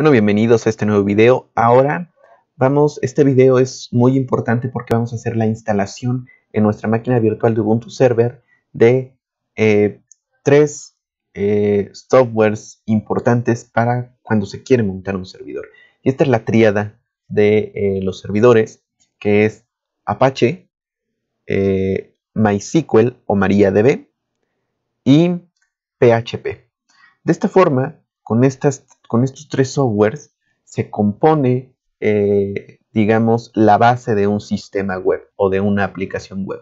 Bueno, bienvenidos a este nuevo video. Ahora vamos, este video es muy importante porque vamos a hacer la instalación en nuestra máquina virtual de Ubuntu Server de eh, tres eh, softwares importantes para cuando se quiere montar un servidor. Y esta es la tríada de eh, los servidores, que es Apache, MySQL o MariaDB y PHP. De esta forma, con, estas, con estos tres softwares se compone, eh, digamos, la base de un sistema web o de una aplicación web.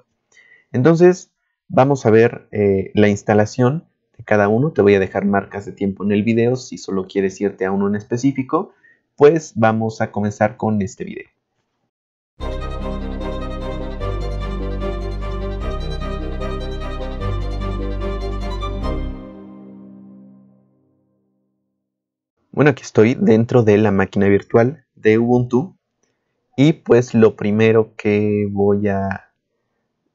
Entonces, vamos a ver eh, la instalación de cada uno. Te voy a dejar marcas de tiempo en el video si solo quieres irte a uno en específico. Pues vamos a comenzar con este video. Bueno, aquí estoy dentro de la máquina virtual de Ubuntu y pues lo primero que voy a,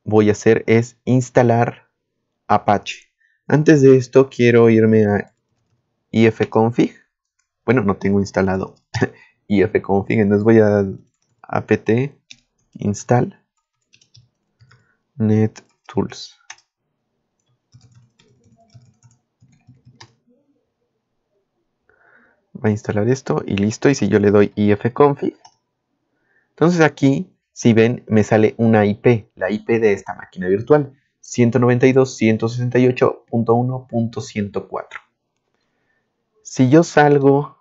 voy a hacer es instalar Apache. Antes de esto quiero irme a ifconfig. Bueno, no tengo instalado ifconfig, entonces voy a apt install net tools. a instalar esto y listo. Y si yo le doy ifconfig, entonces aquí, si ven, me sale una IP, la IP de esta máquina virtual, 192.168.1.104. Si yo salgo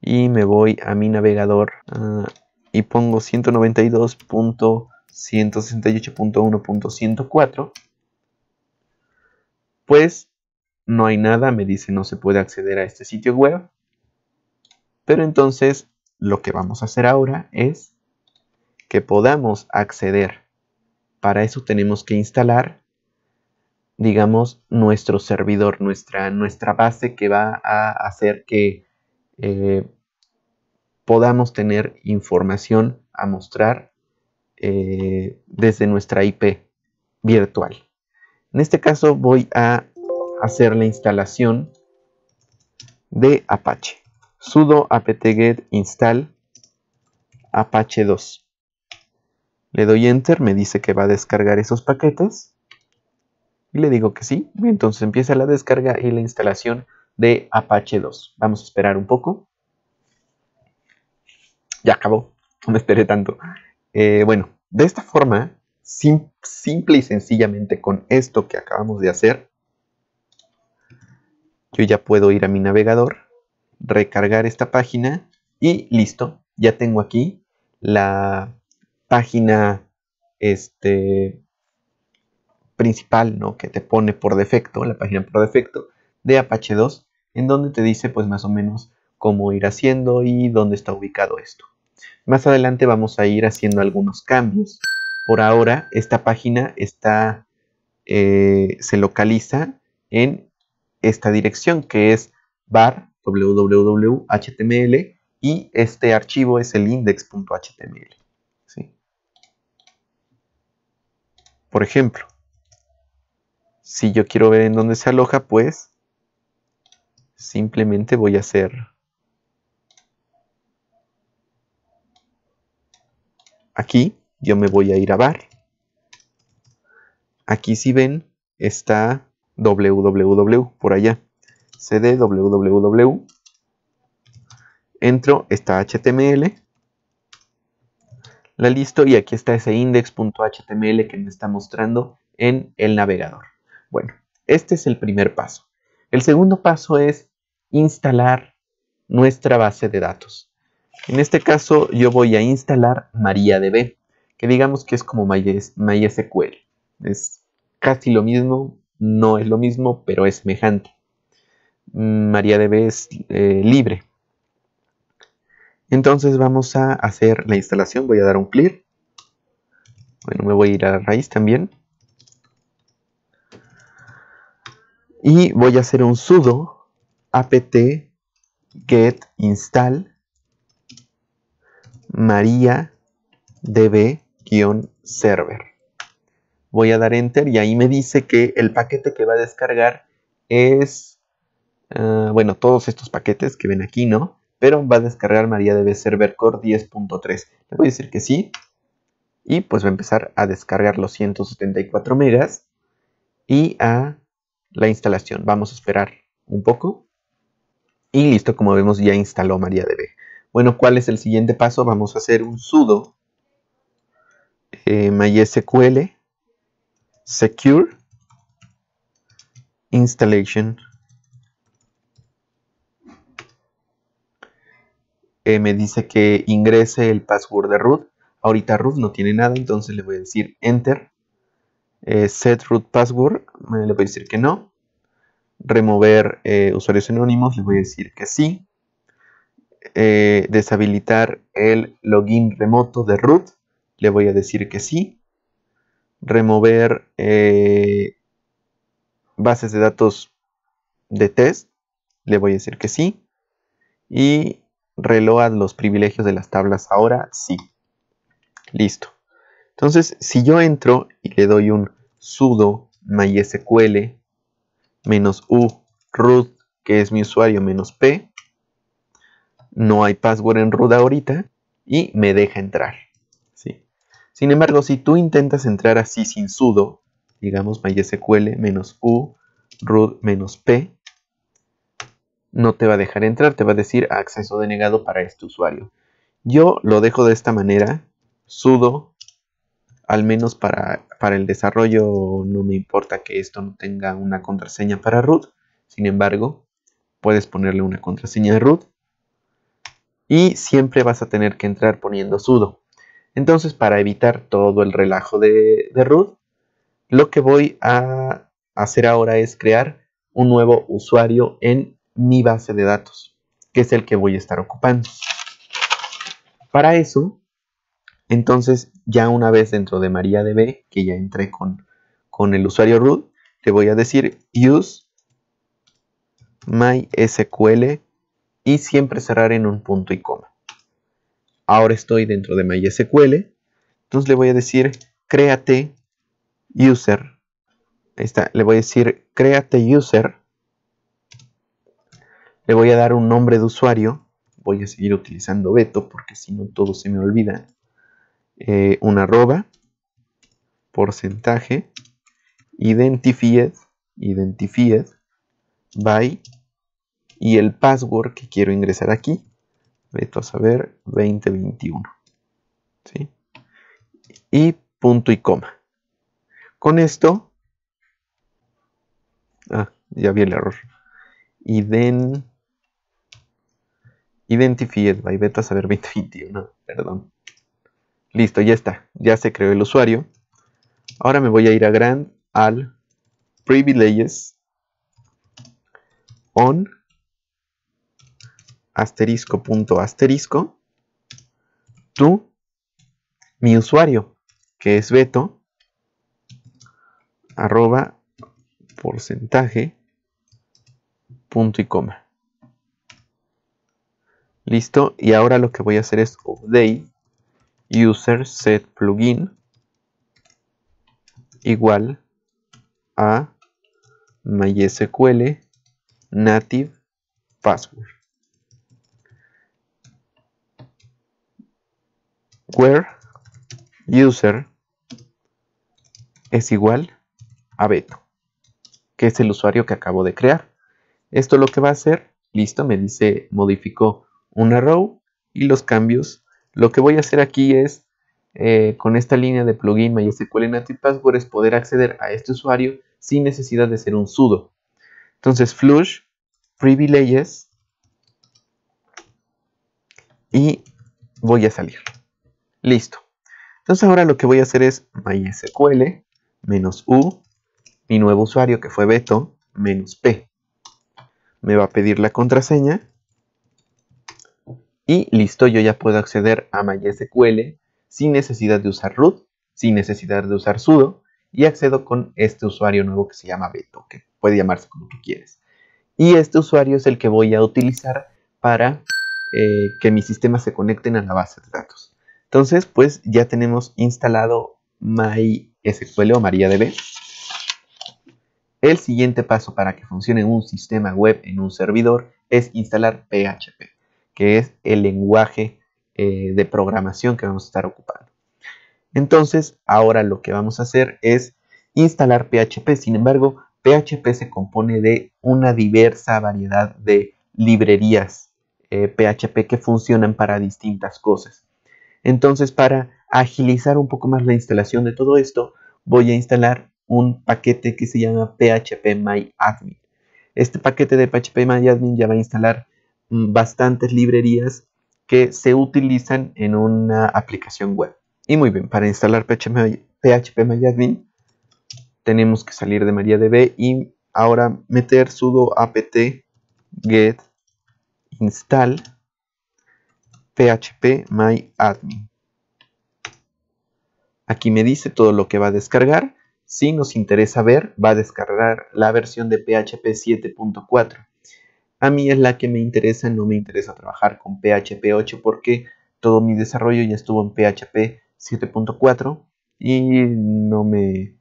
y me voy a mi navegador ah, y pongo 192.168.1.104, pues no hay nada, me dice no se puede acceder a este sitio web. Pero entonces lo que vamos a hacer ahora es que podamos acceder. Para eso tenemos que instalar, digamos, nuestro servidor, nuestra, nuestra base que va a hacer que eh, podamos tener información a mostrar eh, desde nuestra IP virtual. En este caso voy a hacer la instalación de Apache. sudo apt-get install apache 2. Le doy enter, me dice que va a descargar esos paquetes. Y le digo que sí. entonces empieza la descarga y la instalación de Apache 2. Vamos a esperar un poco. Ya acabó. No me esperé tanto. Eh, bueno, de esta forma, simple y sencillamente con esto que acabamos de hacer, yo ya puedo ir a mi navegador, recargar esta página y listo, ya tengo aquí la página este, principal, ¿no? Que te pone por defecto, la página por defecto de Apache 2, en donde te dice pues más o menos cómo ir haciendo y dónde está ubicado esto. Más adelante vamos a ir haciendo algunos cambios. Por ahora esta página está, eh, se localiza en esta dirección que es bar www.html y este archivo es el index.html. Por ejemplo, si yo quiero ver en dónde se aloja, pues simplemente voy a hacer aquí, yo me voy a ir a bar. Aquí si ven, está www por allá. cd www. Entro esta HTML. La listo y aquí está ese index.html que me está mostrando en el navegador. Bueno, este es el primer paso. El segundo paso es instalar nuestra base de datos. En este caso yo voy a instalar MariaDB, que digamos que es como MySQL. Es casi lo mismo, no es lo mismo, pero es semejante. Mm, MariaDB es eh, libre. Entonces vamos a hacer la instalación. Voy a dar un clear. Bueno, me voy a ir a la raíz también. Y voy a hacer un sudo apt get install mariadb-server voy a dar enter y ahí me dice que el paquete que va a descargar es, ah, bueno, todos estos paquetes que ven aquí, ¿no? Pero va a descargar MariaDB Server Core 10.3. Le voy a decir que sí. Y pues va a empezar a descargar los 174 megas y a la instalación. Vamos a esperar un poco. Y listo, como vemos ya instaló MariaDB. Bueno, ¿cuál es el siguiente paso? Vamos a hacer un sudo eh, MySQL secure installation eh, me dice que ingrese el password de root ahorita root no tiene nada entonces le voy a decir enter eh, set root password le voy a decir que no remover eh, usuarios anónimos le voy a decir que sí deshabilitar el login remoto de root le voy a decir que sí remover eh, bases de datos de test, le voy a decir que sí. Y reload los privilegios de las tablas ahora, sí. Listo. Entonces, si yo entro y le doy un sudo mysql menos u root, que es mi usuario, menos p, no hay password en root ahorita, y me deja entrar. Sin embargo, si tú intentas entrar así sin sudo, digamos mysql menos u root menos p, no te va a dejar entrar, te va a decir acceso denegado para este usuario. Yo lo dejo de esta manera, sudo, al menos para, para el desarrollo no me importa que esto no tenga una contraseña para root, sin embargo, puedes ponerle una contraseña de root y siempre vas a tener que entrar poniendo sudo. Entonces, para evitar todo el relajo de, root, lo que voy a hacer ahora es crear un nuevo usuario en mi base de datos, que es el que voy a estar ocupando. Para eso, entonces, ya una vez dentro de MariaDB, que ya entré con, el usuario root, te voy a decir use MySQL y siempre cerrar en un punto y coma ahora estoy dentro de MySQL. Entonces le voy a decir créate user. Ahí está, le voy a decir créate user. Le voy a dar un nombre de usuario. Voy a seguir utilizando Beto porque si no todo se me olvida. Eh, un arroba, porcentaje, identified, identified, by y el password que quiero ingresar aquí veto a saber 2021. ¿sí? Y punto y coma. Con esto. Ah, ya vi el error. Ident, identified by a saber 2021. Perdón. Listo, ya está. Ya se creó el usuario. Ahora me voy a ir a grand al privileges on asterisco punto asterisco tú mi usuario que es Beto arroba porcentaje punto y coma listo y ahora lo que voy a hacer es update user set plugin igual a mysql native password WHERE user es igual a Beto, que es el usuario que acabo de crear. Esto lo que va a hacer, listo, me dice modificó una row y los cambios. Lo que voy a hacer aquí es, eh, con esta línea de plugin MySQL Native Password, es poder acceder a este usuario sin necesidad de ser un sudo. Entonces, flush privileges y voy a salir. Listo. Entonces ahora lo que voy a hacer es mysql menos u, mi nuevo usuario que fue Beto, menos p. Me va a pedir la contraseña. Y listo, yo ya puedo acceder a MySQL sin necesidad de usar root, sin necesidad de usar sudo, y accedo con este usuario nuevo que se llama Beto, que puede llamarse como tú quieres. Y este usuario es el que voy a utilizar para eh, que mis sistemas se conecten a la base de datos. Entonces, pues ya tenemos instalado MySQL o MariaDB. El siguiente paso para que funcione un sistema web en un servidor es instalar PHP, que es el lenguaje eh, de programación que vamos a estar ocupando. Entonces, ahora lo que vamos a hacer es instalar PHP. Sin embargo, PHP se compone de una diversa variedad de librerías PHP eh, que funcionan para distintas cosas. Entonces, para agilizar un poco más la instalación de todo esto, voy a instalar un paquete que se llama phpMyAdmin. Este paquete de phpMyAdmin ya va a instalar mm, bastantes librerías que se utilizan en una aplicación web. Y muy bien, para instalar phpMyAdmin tenemos que salir de MariaDB y ahora meter sudo apt get install php my admin. Aquí me dice todo lo que va a descargar. Si nos interesa ver, va a descargar la versión de PHP 7.4. A mí es la que me interesa, no me interesa trabajar con PHP 8 porque todo mi desarrollo ya estuvo en PHP 7.4 y no me,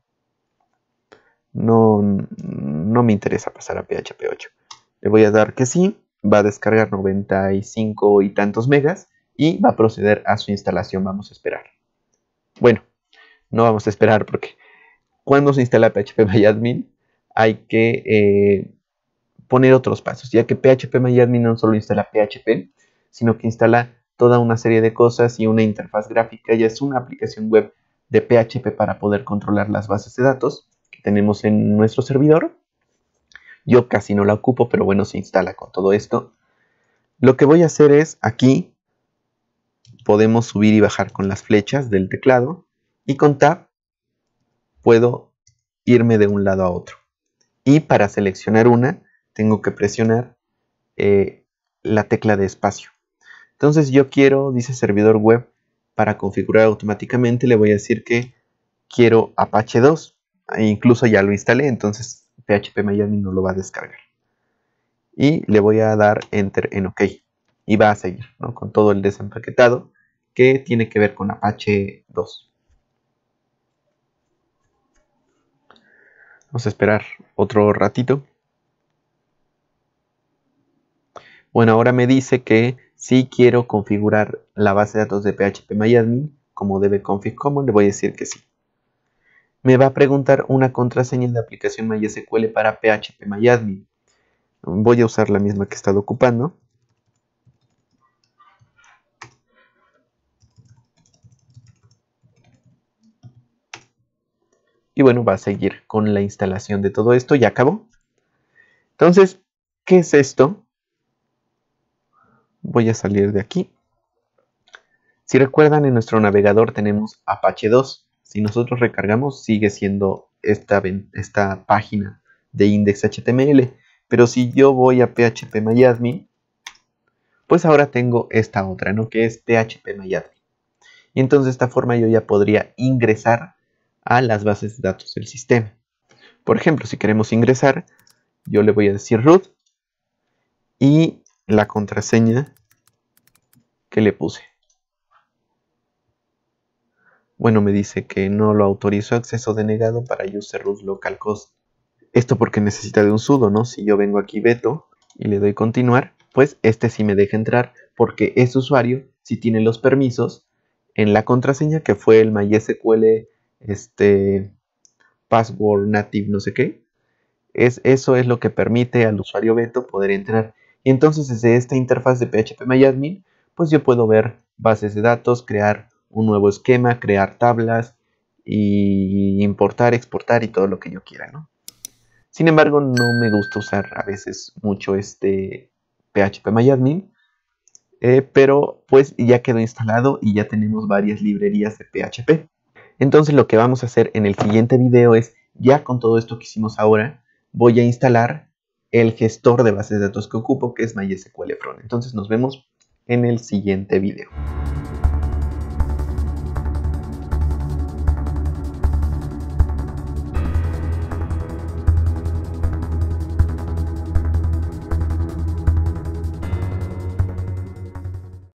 no, no me interesa pasar a PHP 8. Le voy a dar que sí va a descargar 95 y tantos megas y va a proceder a su instalación, vamos a esperar. Bueno, no vamos a esperar porque cuando se instala phpMyAdmin hay que eh, poner otros pasos, ya que phpMyAdmin no solo instala PHP, sino que instala toda una serie de cosas y una interfaz gráfica Ya es una aplicación web de PHP para poder controlar las bases de datos que tenemos en nuestro servidor yo casi no la ocupo, pero bueno, se instala con todo esto. Lo que voy a hacer es aquí podemos subir y bajar con las flechas del teclado y con Tab puedo irme de un lado a otro. Y para seleccionar una tengo que presionar eh, la tecla de espacio. Entonces yo quiero, dice servidor web, para configurar automáticamente le voy a decir que quiero Apache 2. E incluso ya lo instalé, entonces phpMyAdmin no lo va a descargar. Y le voy a dar Enter en OK. Y va a seguir con todo el desempaquetado que tiene que ver con Apache 2. Vamos a esperar otro ratito. Bueno, ahora me dice que si quiero configurar la base de datos de phpMyAdmin como debe config common, le voy a decir que sí me va a preguntar una contraseña de aplicación MySQL para phpMyAdmin. Voy a usar la misma que he estado ocupando. Y bueno, va a seguir con la instalación de todo esto. Ya acabó. Entonces, ¿qué es esto? Voy a salir de aquí. Si recuerdan, en nuestro navegador tenemos Apache 2. Si nosotros recargamos, sigue siendo esta, esta página de index.html. Pero si yo voy a phpMyAdmin, pues ahora tengo esta otra, ¿no? Que es phpMyAdmin. Y entonces de esta forma yo ya podría ingresar a las bases de datos del sistema. Por ejemplo, si queremos ingresar, yo le voy a decir root y la contraseña que le puse. Bueno, me dice que no lo autorizo, acceso denegado para user root local Cost. Esto porque necesita de un sudo, ¿no? Si yo vengo aquí Beto, y le doy continuar, pues este sí me deja entrar porque ese usuario si tiene los permisos en la contraseña que fue el MySQL este, password native no sé qué. Es, eso es lo que permite al usuario Beto poder entrar. Y entonces desde esta interfaz de phpMyAdmin, pues yo puedo ver bases de datos, crear un nuevo esquema, crear tablas y importar, exportar y todo lo que yo quiera, ¿no? Sin embargo, no me gusta usar a veces mucho este PHP MyAdmin, eh, pero pues ya quedó instalado y ya tenemos varias librerías de PHP. Entonces lo que vamos a hacer en el siguiente video es, ya con todo esto que hicimos ahora, voy a instalar el gestor de bases de datos que ocupo, que es MySQL Entonces nos vemos en el siguiente video.